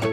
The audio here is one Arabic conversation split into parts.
صباح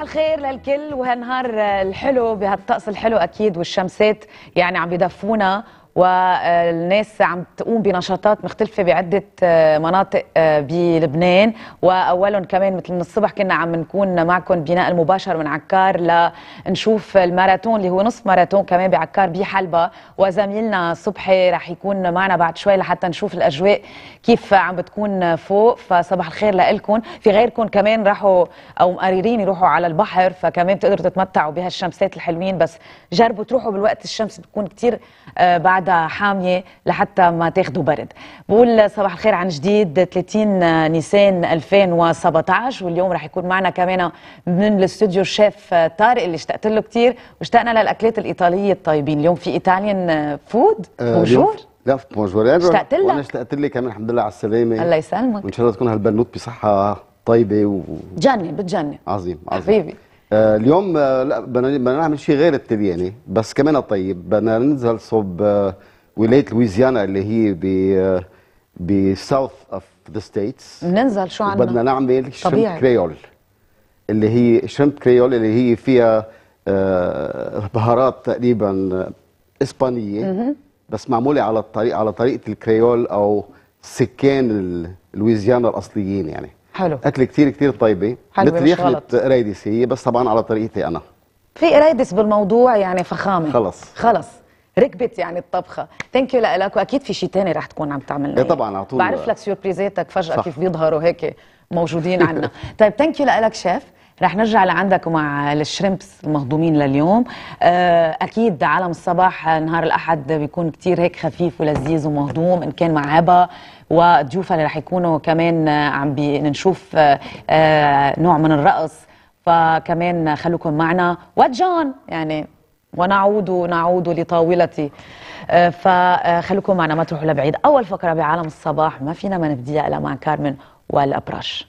الخير للكل وهالنهار الحلو بهالطقس الحلو اكيد والشمسات يعني عم بدفونا والناس عم تقوم بنشاطات مختلفة بعدة آه، مناطق آه، بلبنان وأولهم كمان مثل من الصبح كنا عم نكون معكم بناء المباشر من عكار لنشوف الماراثون اللي هو نصف ماراثون كمان بعكار بحلبة وزميلنا صبحي رح يكون معنا بعد شوي لحتى نشوف الأجواء كيف عم بتكون فوق فصباح الخير لكم في غيركم كمان راحوا أو مقررين يروحوا على البحر فكمان بتقدروا تتمتعوا بهالشمسات الحلوين بس جربوا تروحوا بالوقت الشمس بتكون كتير آه، بعد حامية لحتى ما تاخدوا برد بقول صباح الخير عن جديد 30 نيسان 2017 واليوم رح يكون معنا كمان من الاستوديو الشيف طارق اللي اشتقت له كتير واشتقنا للأكلات الإيطالية الطيبين اليوم في إيطاليان فود بونجور لا بونجور اشتقت لك وانا اشتقت لك كمان الحمد لله على السلامة الله يسلمك وإن شاء الله تكون هالبنوت بصحة طيبة و... جنن بتجنن عظيم عظيم حبيبي آه، اليوم آه، لا بدنا نعمل شيء غير التبياني بس كمان طيب بدنا ننزل صوب آه، ولايه لويزيانا اللي هي ب ب ساوث اوف ذا ستيتس بننزل شو عندنا بدنا نعمل شريمب كريول اللي هي شريمب كريول اللي هي فيها بهارات تقريبا اسبانيه بس معموله على الطريق على طريقه الكريول او سكان لويزيانا الاصليين يعني حلو اكل كثير كثير طيبه مثل يخلط قريدس هي بس طبعا على طريقتي انا في قريدس بالموضوع يعني فخامه خلص خلص ركبت يعني الطبخه ثانك يو لك واكيد في شيء ثاني رح تكون عم تعمل ايه طبعا على طول بعرف لك سيربريزاتك فجاه صح. كيف بيظهروا هيك موجودين عنا طيب ثانك يو لك شيف رح نرجع لعندك مع الشريمبس المهضومين لليوم آه، اكيد عالم الصباح نهار الاحد بيكون كتير هيك خفيف ولذيذ ومهضوم ان كان مع هبه وضيوفها اللي رح يكونوا كمان عم بنشوف آه، آه، نوع من الرقص فكمان خلوكم معنا وجان يعني ونعود نعود لطاولتي فخلوكم معنا ما تروحوا لبعيد اول فقره بعالم الصباح ما فينا ما نبديها الا مع كارمن والابراش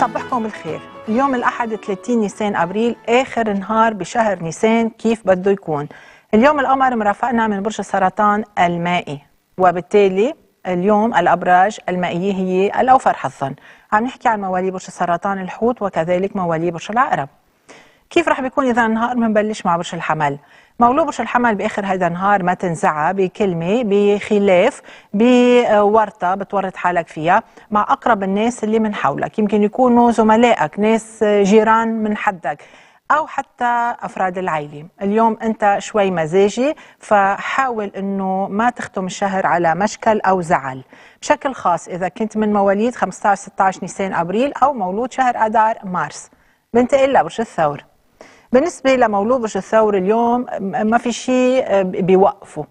صبحكم بالخير اليوم الأحد 30 نيسان أبريل آخر نهار بشهر نيسان كيف بده يكون اليوم القمر مرافقنا من برج السرطان المائي وبالتالي اليوم الأبراج المائية هي الأوفر حظا عم نحكي عن موالي برج السرطان الحوت وكذلك موالي برج العقرب كيف راح بيكون اذا النهار بنبلش مع برج الحمل مولود برج الحمل باخر هذا النهار ما تنزعى بكلمه بخلاف بورطه بتورط حالك فيها مع اقرب الناس اللي من حولك يمكن يكونوا زملائك ناس جيران من حدك او حتى افراد العائله اليوم انت شوي مزاجي فحاول انه ما تختم الشهر على مشكل او زعل بشكل خاص اذا كنت من مواليد 15 16 نيسان ابريل او مولود شهر اذار مارس بنتقل لبرج الثور بالنسبة لمولوبج الثور اليوم ما في شيء آه، بيوقفه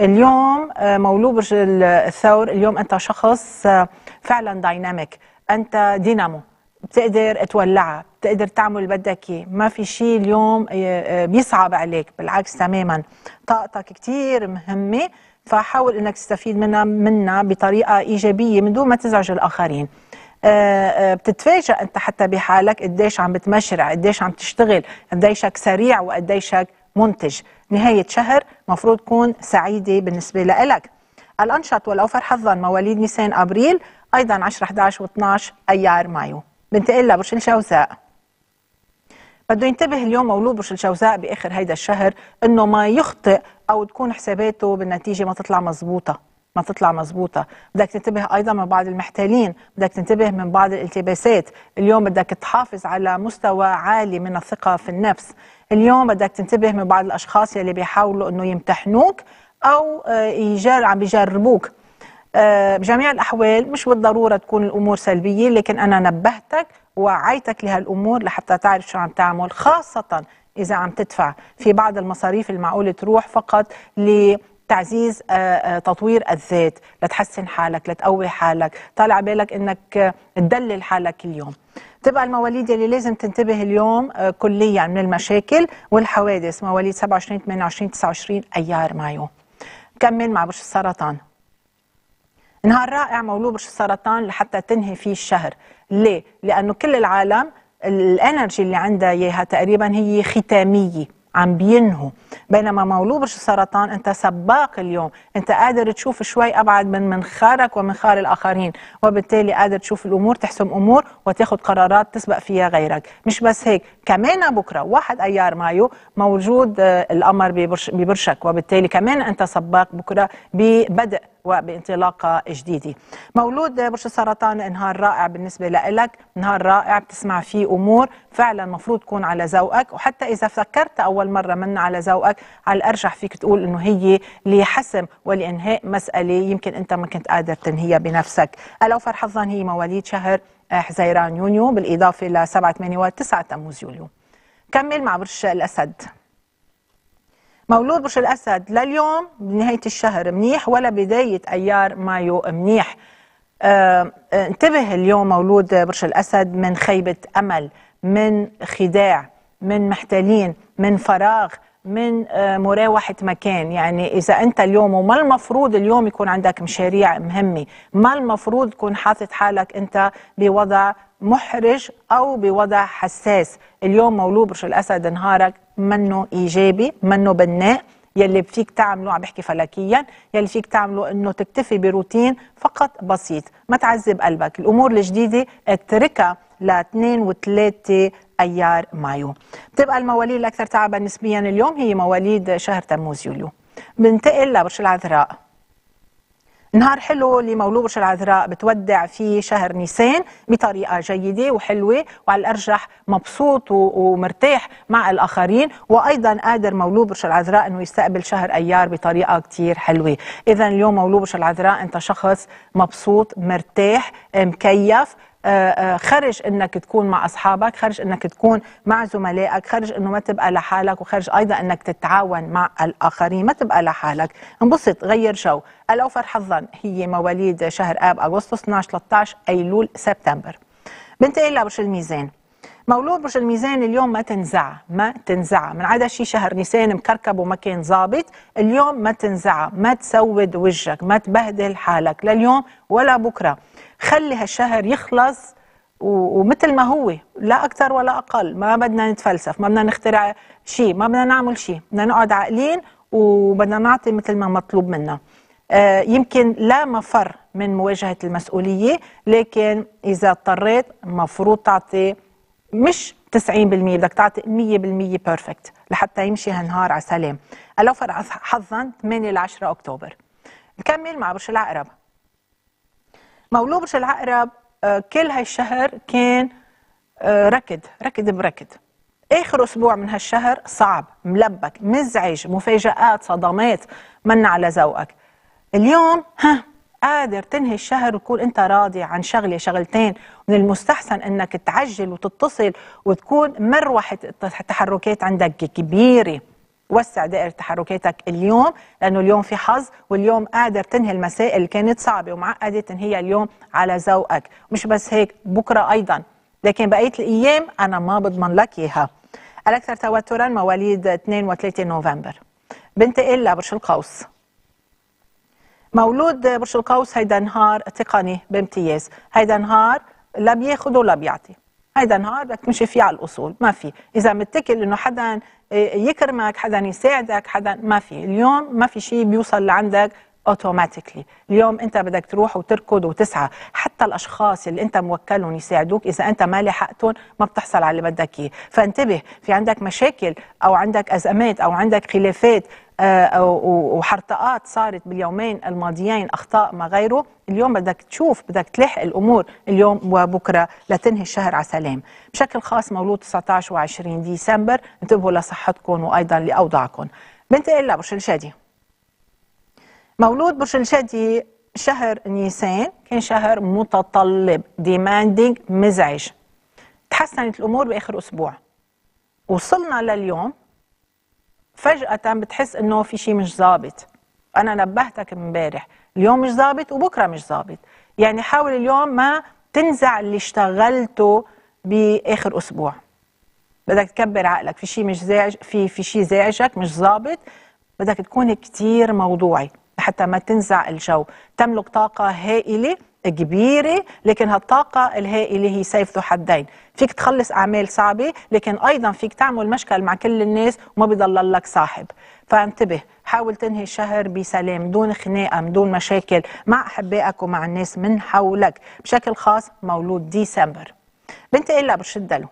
اليوم آه، مولوبج الثور اليوم أنت شخص آه، فعلا دايناميك أنت دينامو بتقدر تولعها بتقدر تعمل اللي بدك اياه ما في شيء اليوم بيصعب عليك بالعكس تماما طاقتك كثير مهمه فحاول انك تستفيد منها منها بطريقه ايجابيه من دون ما تزعج الاخرين آه، آه، بتتفاجئ انت حتى بحالك قديش عم بتمشرع قديش عم تشتغل قديشك سريع وقديشك منتج نهاية شهر مفروض تكون سعيدة بالنسبة لك الأنشط والأوفر حظا مواليد نيسان أبريل أيضا 10 11 و12 أيار مايو بنتقل لبرج الجوزاء بده ينتبه اليوم مولود برج الجوزاء باخر هيدا الشهر انه ما يخطئ او تكون حساباته بالنتيجه ما تطلع مزبوطه ما تطلع مزبوطة بدك تنتبه أيضا من بعض المحتالين بدك تنتبه من بعض الالتباسات اليوم بدك تحافظ على مستوى عالي من الثقة في النفس اليوم بدك تنتبه من بعض الأشخاص يلي بيحاولوا أنه يمتحنوك أو آه، يجار عم بيجربوك آه، بجميع الأحوال مش بالضرورة تكون الأمور سلبية لكن أنا نبهتك وعيتك لهالأمور لحتى تعرف شو عم تعمل خاصة إذا عم تدفع في بعض المصاريف المعقولة تروح فقط ل تعزيز آه، آه، تطوير الذات لتحسن حالك لتقوي حالك طالع بالك انك آه، تدلل حالك اليوم تبقى المواليد اللي لازم تنتبه اليوم كليا من المشاكل والحوادث مواليد 27 28 29 ايار مايو كمل مع برج السرطان نهار رائع مولود برج السرطان لحتى تنهي فيه الشهر ليه لانه كل العالم الانرجي اللي عندها اياها تقريبا هي ختاميه عم بينهوا بينما مولود السرطان انت سباق اليوم انت قادر تشوف شوي ابعد من منخارك ومنخار الاخرين وبالتالي قادر تشوف الامور تحسم امور وتاخذ قرارات تسبق فيها غيرك مش بس هيك كمان بكره 1 ايار مايو موجود آه، القمر ببرشك وبالتالي كمان انت سباق بكره ببدء وبانطلاقه جديده. مولود برج السرطان نهار رائع بالنسبه لك، نهار رائع بتسمع فيه امور فعلا المفروض تكون على ذوقك وحتى اذا فكرت اول مره من على ذوقك رأيك على الأرجح فيك تقول أنه هي لحسم ولإنهاء مسألة يمكن أنت ما كنت قادر تنهيها بنفسك الأوفر حظا هي مواليد شهر آه، حزيران يونيو بالإضافة ل 7 8 و 9 تموز يوليو كمل مع برج الأسد مولود برج الأسد لليوم بنهاية الشهر منيح ولا بداية أيار مايو منيح آه, آه، انتبه اليوم مولود برج الأسد من خيبة أمل من خداع من محتالين من فراغ من آه، مراوحة مكان يعني إذا أنت اليوم وما المفروض اليوم يكون عندك مشاريع مهمة ما المفروض تكون حاطط حالك أنت بوضع محرج أو بوضع حساس اليوم مولوب الأسد نهارك منه إيجابي منه بناء يلي فيك تعمله عم بحكي فلكيا يلي فيك تعمله انه تكتفي بروتين فقط بسيط ما تعذب قلبك الامور الجديده اتركها ل 2 و3 ايار مايو بتبقى المواليد الاكثر تعبا نسبيا اليوم هي مواليد شهر تموز يوليو بنتقل لبرج العذراء نهار حلو لمولود برج العذراء بتودع في شهر نيسان بطريقه جيده وحلوه وعلى الارجح مبسوط ومرتاح مع الاخرين وايضا قادر مولود برج العذراء انه يستقبل شهر ايار بطريقه كثير حلوه، اذا اليوم مولود برج العذراء انت شخص مبسوط مرتاح مكيف آه، آه، خرج انك تكون مع اصحابك خرج انك تكون مع زملائك خرج انه ما تبقى لحالك وخرج ايضا انك تتعاون مع الاخرين ما تبقى لحالك انبسط غير جو الاوفر حظا هي مواليد شهر اب اغسطس 12 13 ايلول سبتمبر بنتقل لبرج الميزان مولود برج الميزان اليوم ما تنزع ما تنزع من عدا شي شهر نيسان مكركب وما كان ظابط اليوم ما تنزع ما تسود وجهك ما تبهدل حالك لا اليوم ولا بكرة خلي هالشهر يخلص ومثل ما هو لا أكثر ولا أقل ما بدنا نتفلسف ما بدنا نخترع شيء ما بدنا نعمل شيء بدنا نقعد عاقلين وبدنا نعطي مثل ما مطلوب منا آه، يمكن لا مفر من مواجهة المسؤولية لكن إذا اضطريت مفروض تعطي مش 90% بدك تعطي 100% بيرفكت لحتى يمشي هالنهار على سلام لو حظا 8 ل 10 اكتوبر نكمل مع برج العقرب مولود برج العقرب آه، كل هالشهر كان ركد آه، ركد بركد اخر اسبوع من هالشهر صعب ملبك مزعج مفاجات صدمات من على ذوقك اليوم ها قادر تنهي الشهر وتكون انت راضي عن شغله شغلتين من المستحسن انك تعجل وتتصل وتكون مروحه التحركات عندك كبيره وسع دائرة تحركاتك اليوم لأنه اليوم في حظ واليوم قادر تنهي المسائل اللي كانت صعبة ومعقدة تنهيها اليوم على ذوقك مش بس هيك بكرة أيضا لكن بقية الأيام أنا ما بضمن لك إياها الأكثر توترا مواليد 2 و3 نوفمبر بنتقل لبرج القوس مولود برج القوس هيدا نهار تقني بامتياز هيدا نهار لا بياخد ولا بيعطي هيدا نهار بدك تمشي فيه على الاصول ما في اذا متكل انه حدا آه، يكرمك حدا يساعدك حدا ما في اليوم ما في شيء بيوصل لعندك اوتوماتيكلي اليوم انت بدك تروح وتركض وتسعى حتى الاشخاص اللي انت موكلهم يساعدوك اذا انت ما لحقتهم ما بتحصل على اللي بدك اياه فانتبه في عندك مشاكل او عندك ازمات او عندك خلافات آه، وحرطقات صارت باليومين الماضيين اخطاء ما غيره اليوم بدك تشوف بدك تلحق الامور اليوم وبكره لتنهي الشهر على سلام بشكل خاص مولود 19 و20 ديسمبر انتبهوا لصحتكم وايضا لاوضاعكم بنتقل لبرج الشادي مولود برج الجدي شهر نيسان كان شهر متطلب ديماندينج مزعج تحسنت الامور باخر اسبوع وصلنا لليوم فجاه بتحس انه في شيء مش ظابط انا نبهتك امبارح اليوم مش ظابط وبكره مش ظابط يعني حاول اليوم ما تنزع اللي اشتغلته باخر اسبوع بدك تكبر عقلك في شيء مش زعج في في شيء زعجك مش ظابط بدك تكون كثير موضوعي لحتى ما تنزع الجو تملك طاقة هائلة كبيرة لكن هالطاقة الهائلة هي سيف ذو حدين فيك تخلص أعمال صعبة لكن أيضا فيك تعمل مشكل مع كل الناس وما بيضل لك صاحب فانتبه حاول تنهي الشهر بسلام دون خناقة دون مشاكل مع أحبائك ومع الناس من حولك بشكل خاص مولود ديسمبر بنتقل لبرج الدلو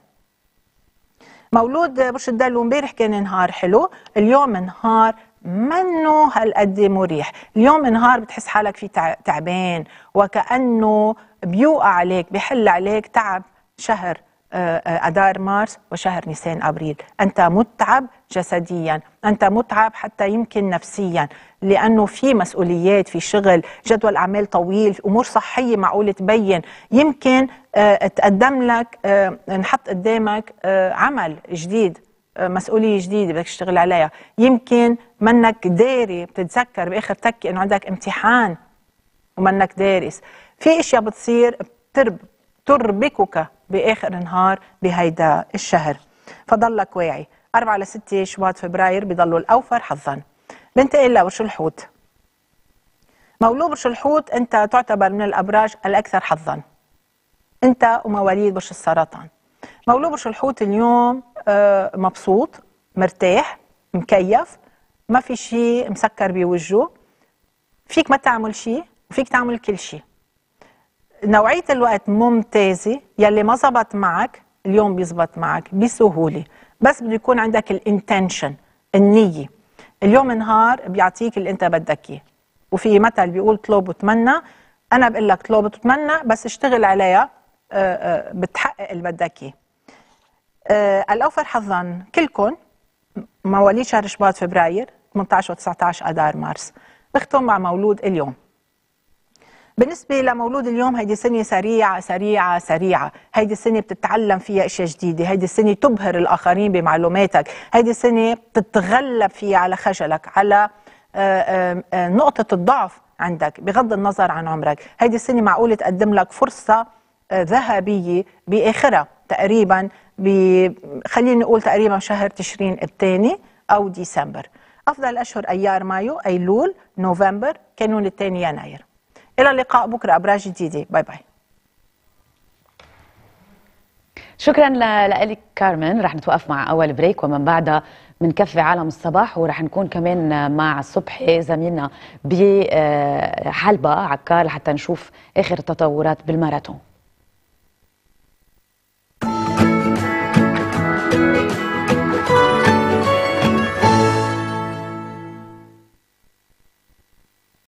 مولود برج الدلو امبارح كان نهار حلو اليوم نهار منه هالقد مريح اليوم نهار بتحس حالك فيه تعبان وكأنه بيوقع عليك بحل عليك تعب شهر آه، آه، أدار مارس وشهر نيسان أبريل أنت متعب جسديا أنت متعب حتى يمكن نفسيا لأنه في مسؤوليات في شغل جدول أعمال طويل أمور صحية معقول تبين يمكن آه، تقدم لك نحط قدامك عمل جديد مسؤوليه جديده بدك تشتغل عليها يمكن منك داري بتتذكر باخر تكي انه عندك امتحان ومنك دارس في اشياء بتصير بترب تربكك باخر النهار بهيدا الشهر فضلك واعي 4 ل 6 شباط فبراير بضلوا الاوفر حظا بنتقل لورش الحوت مولود برج الحوت انت تعتبر من الابراج الاكثر حظا انت ومواليد برج السرطان مولود برج الحوت اليوم آه، مبسوط مرتاح مكيف ما في شيء مسكر بوجهه فيك ما تعمل شيء وفيك تعمل كل شيء نوعية الوقت ممتازة يلي ما زبط معك اليوم بيزبط معك بسهولة بس بده يكون عندك الانتنشن النية اليوم نهار بيعطيك اللي انت بدك اياه وفي مثل بيقول طلب وتمنى انا بقول لك طلب وتمنى بس اشتغل عليها آه، آه، بتحقق اللي بدك اياه آه، الاوفر حظا كلكم مواليد شهر شباط فبراير 18 و19 اذار مارس بختم مع مولود اليوم بالنسبة لمولود اليوم هيدي سنة سريعة سريعة سريعة هيدي السنة بتتعلم فيها أشياء جديدة هيدي السنة تبهر الآخرين بمعلوماتك هيدي السنة بتتغلب فيها على خجلك على آه، آه، نقطة الضعف عندك بغض النظر عن عمرك هيدي السنة معقول تقدم لك فرصة ذهبية بآخرها تقريبا خلينا نقول تقريبا شهر تشرين الثاني او ديسمبر افضل اشهر ايار مايو ايلول نوفمبر كانون الثاني يناير الى اللقاء بكره ابراج جديده باي باي شكرا لك كارمن رح نتوقف مع اول بريك ومن بعدها بنكفي عالم الصباح ورح نكون كمان مع الصبح زميلنا بحلبة عكار لحتى نشوف اخر التطورات بالماراثون